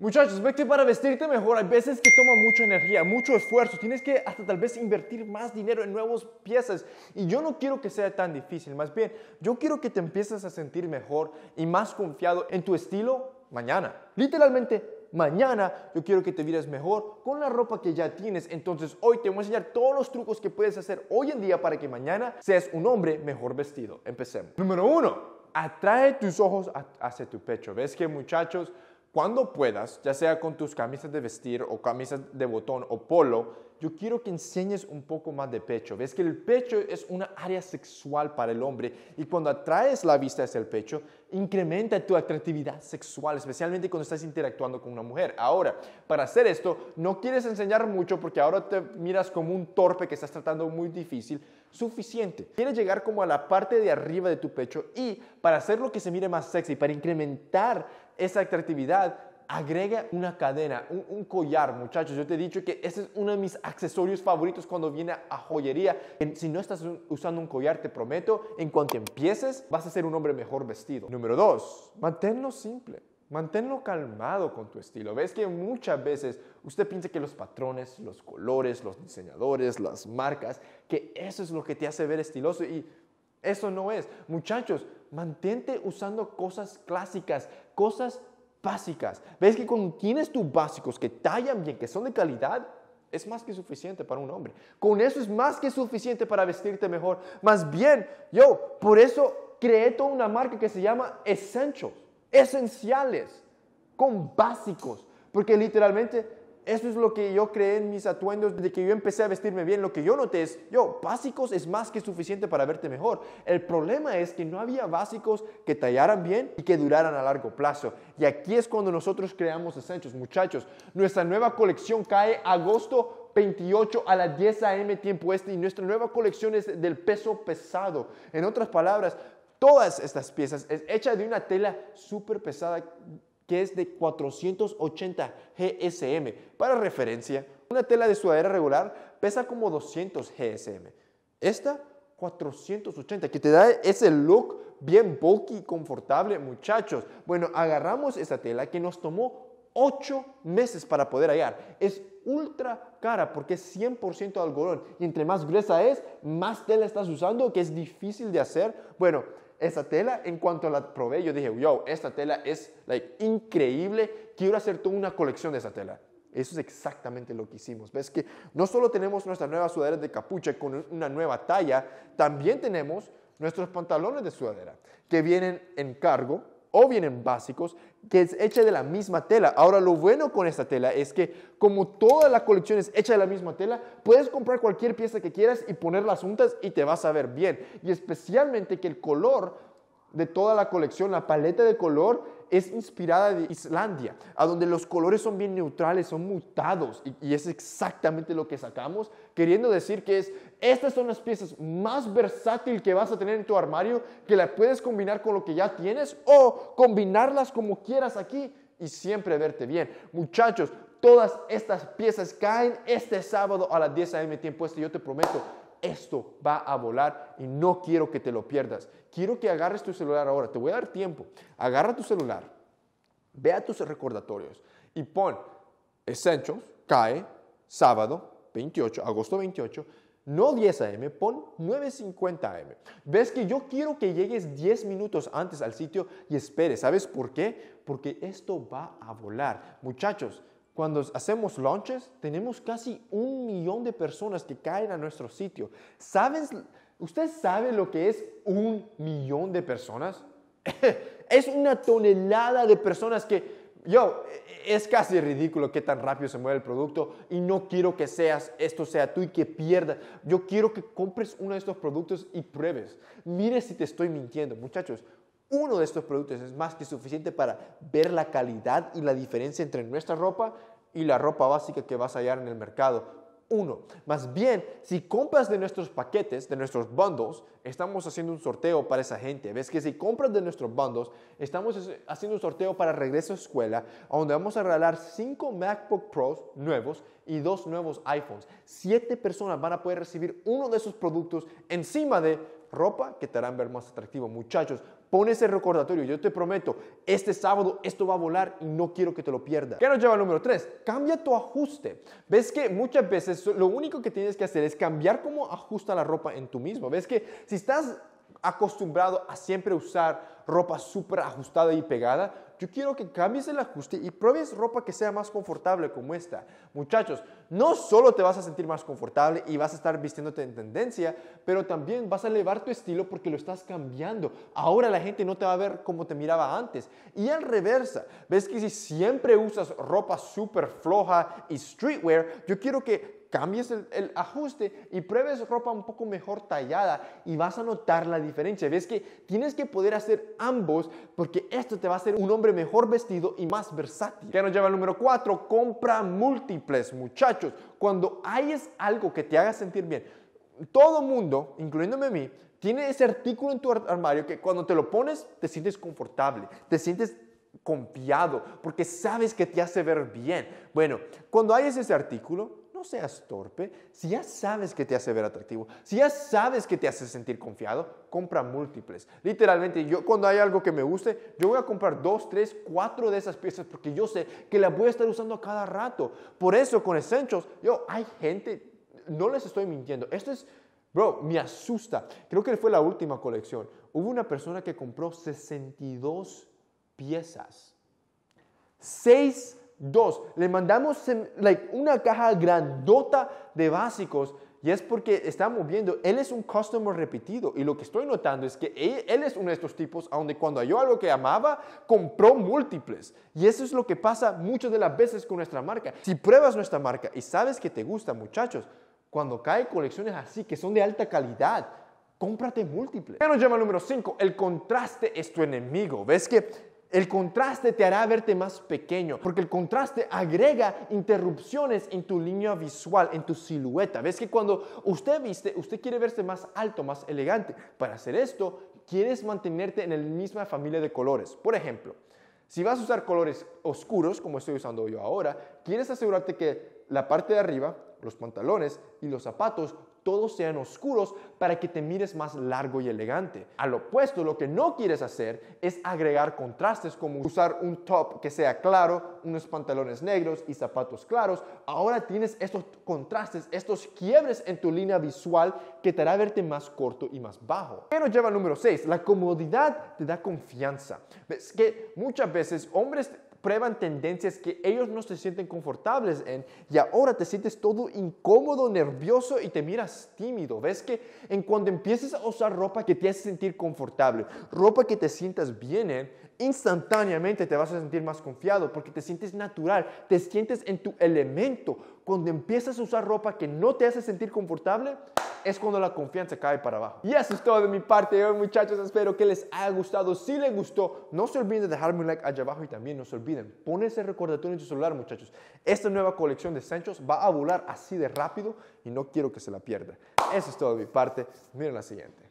Muchachos, ve que para vestirte mejor hay veces que toma mucha energía, mucho esfuerzo, tienes que hasta tal vez invertir más dinero en nuevas piezas y yo no quiero que sea tan difícil, más bien yo quiero que te empieces a sentir mejor y más confiado en tu estilo mañana. Literalmente Mañana yo quiero que te vieras mejor con la ropa que ya tienes. Entonces hoy te voy a enseñar todos los trucos que puedes hacer hoy en día para que mañana seas un hombre mejor vestido. Empecemos. Número uno, atrae tus ojos hacia tu pecho. ¿Ves que muchachos? cuando puedas, ya sea con tus camisas de vestir o camisas de botón o polo, yo quiero que enseñes un poco más de pecho. Ves que el pecho es una área sexual para el hombre y cuando atraes la vista hacia el pecho, incrementa tu atractividad sexual, especialmente cuando estás interactuando con una mujer. Ahora, para hacer esto, no quieres enseñar mucho porque ahora te miras como un torpe que estás tratando muy difícil. Suficiente. Quieres llegar como a la parte de arriba de tu pecho y para hacer lo que se mire más sexy, para incrementar esa atractividad, agrega una cadena, un, collar, muchachos. Yo te he dicho que ese es uno de mis accesorios favoritos cuando viene a joyería. Si no estás usando un collar, te prometo, en cuanto empieces, vas a ser un hombre mejor vestido. Número dos, manténlo simple. Manténlo calmado con tu estilo. Ves que muchas veces usted piensa que los patrones, los colores, los diseñadores, las marcas, que eso es lo que te hace ver estiloso y eso no es. Muchachos, mantente usando cosas clásicas, cosas básicas. Ves que cuando tienes tus básicos que tallan bien, que son de calidad, es más que suficiente para un hombre. Con eso es más que suficiente para vestirte mejor. Más bien, yo, por eso creé toda una marca que se llama Essentials, esenciales, con básicos. Porque literalmente eso es lo que yo creé en mis atuendos, de que yo empecé a vestirme bien. Lo que yo noté es, yo, básicos es más que suficiente para verte mejor. El problema es que no había básicos que tallaran bien y que duraran a largo plazo. Y aquí es cuando nosotros creamos Essentials, muchachos. Nuestra nueva colección cae agosto 28 a las 10 a.m. tiempo este y nuestra nueva colección es del peso pesado. En otras palabras, todas estas piezas es hecha de una tela súper pesada que es de 480 GSM. Para referencia, una tela de sudadera regular pesa como 200 GSM. Esta 480, que te da ese look bien bulky, confortable, muchachos. Bueno, agarramos esta tela que nos tomó 8 meses para poder hallar. Es ultra cara porque es 100% algodón. Y entre más gruesa es, más tela estás usando, que es difícil de hacer. Bueno, esa tela, en cuanto la probé, yo dije, yo, esta tela es like, increíble, quiero hacer toda una colección de esa tela. Eso es exactamente lo que hicimos. Ves que no solo tenemos nuestras nuevas sudaderas de capucha con una nueva talla, también tenemos nuestros pantalones de sudadera que vienen en cargo, o vienen básicos, que es hecha de la misma tela. Ahora, lo bueno con esta tela es que como toda la colección es hecha de la misma tela, puedes comprar cualquier pieza que quieras y ponerlas juntas y te vas a ver bien. Y especialmente que el color de toda la colección, la paleta de color es inspirada de Islandia, a donde los colores son bien neutrales, son mutados, y, es exactamente lo que sacamos, queriendo decir que es, estas son las piezas más versátil que vas a tener en tu armario, que la puedes combinar con lo que ya tienes o combinarlas como quieras aquí y siempre verte bien. Muchachos, todas estas piezas caen este sábado a las 10 a.m. tiempo este, yo te prometo, esto va a volar y no quiero que te lo pierdas. Quiero que agarres tu celular ahora, te voy a dar tiempo. Agarra tu celular, ve a tus recordatorios y pon Essentials, cae sábado 28, agosto 28, no 10 a.m., pon 9.50 a.m. Ves que yo quiero que llegues 10 minutos antes al sitio y esperes. ¿Sabes por qué? Porque esto va a volar. Muchachos, cuando hacemos launches, tenemos casi un millón de personas que caen a nuestro sitio. ¿Sabes? ¿Usted sabe lo que es un millón de personas? es una tonelada de personas que, yo, es casi ridículo qué tan rápido se mueve el producto y no quiero que seas, esto sea tú y que pierdas. Yo quiero que compres uno de estos productos y pruebes. Mire si te estoy mintiendo, muchachos uno de estos productos es más que suficiente para ver la calidad y la diferencia entre nuestra ropa y la ropa básica que vas a hallar en el mercado. Uno. Más bien, si compras de nuestros paquetes, de nuestros bundles, estamos haciendo un sorteo para esa gente. Ves que si compras de nuestros bundles, estamos haciendo un sorteo para regreso a escuela, donde vamos a regalar cinco MacBook Pros nuevos y dos nuevos iPhones. Siete personas van a poder recibir uno de esos productos encima de ropa que te harán ver más atractivo. Muchachos, Pon ese recordatorio. Yo te prometo, este sábado esto va a volar y no quiero que te lo pierdas. ¿Qué nos lleva al número 3? Cambia tu ajuste. Ves que muchas veces lo único que tienes que hacer es cambiar cómo ajusta la ropa en tu mismo. Ves que si estás acostumbrado a siempre usar ropa súper ajustada y pegada, yo quiero que cambies el ajuste y pruebes ropa que sea más confortable como esta. Muchachos, no solo te vas a sentir más confortable y vas a estar vistiéndote en tendencia, pero también vas a elevar tu estilo porque lo estás cambiando. Ahora la gente no te va a ver como te miraba antes. Y al reversa, ves que si siempre usas ropa súper floja y streetwear, yo quiero que cambies el, ajuste y pruebes ropa un poco mejor tallada y vas a notar la diferencia. Ves que tienes que poder hacer ambos porque esto te va a hacer un hombre mejor vestido y más versátil. ya nos lleva al número 4, compra múltiples, muchachos. Cuando hayes algo que te haga sentir bien, todo mundo, incluyéndome a mí, tiene ese artículo en tu armario que cuando te lo pones te sientes confortable, te sientes confiado, porque sabes que te hace ver bien. Bueno, cuando hay ese artículo, seas torpe. Si ya sabes que te hace ver atractivo, si ya sabes que te hace sentir confiado, compra múltiples. Literalmente, yo cuando hay algo que me guste, yo voy a comprar dos, tres, cuatro de esas piezas porque yo sé que las voy a estar usando a cada rato. Por eso con Essentials, yo, hay gente, no les estoy mintiendo. Esto es, bro, me asusta. Creo que fue la última colección. Hubo una persona que compró 62 piezas. 6 Dos, le mandamos em, una caja grandota de básicos y es porque estamos viendo, él es un customer repetido. Y lo que estoy notando es que e, él, es uno de estos tipos donde cuando halló algo que amaba, compró múltiples. Y eso es lo que pasa muchas de las veces con nuestra marca. Si pruebas nuestra marca y sabes que te gusta, muchachos, cuando cae colecciones así, que son de alta calidad, cómprate múltiples. Ya nos llama número 5, el contraste es tu enemigo. ¿Ves que el contraste te hará verte más pequeño, porque el contraste agrega interrupciones en tu línea visual, en tu silueta. Ves que cuando usted viste, usted quiere verse más alto, más elegante. Para hacer esto, quieres mantenerte en la misma familia de colores. Por ejemplo, si vas a usar colores oscuros, como estoy usando yo ahora, quieres asegurarte que la parte de arriba, los pantalones y los zapatos todos sean oscuros para que te mires más largo y elegante. Al opuesto, lo que no quieres hacer es agregar contrastes como usar un top que sea claro, unos pantalones negros y zapatos claros. Ahora tienes estos contrastes, estos quiebres en tu línea visual que te hará verte más corto y más bajo. Pero lleva número 6? La comodidad te da confianza. Es que muchas veces hombres prueban tendencias que ellos no se sienten confortables en y ahora te sientes todo incómodo, nervioso y te miras tímido. Ves que en cuando empieces a usar ropa que te hace sentir confortable, ropa que te sientas bien en, instantáneamente te vas a sentir más confiado porque te sientes natural, te sientes en tu elemento. Cuando empiezas a usar ropa que no te hace sentir confortable, es cuando la confianza cae para abajo. Y eso es todo de mi parte muchachos. Espero que les haya gustado. Si les gustó, no se olviden de dejarme un like allá abajo y también no se olviden ese recordatorio en su celular, muchachos. Esta nueva colección de Sanchos va a volar así de rápido y no quiero que se la pierda Eso es todo de mi parte. Miren la siguiente.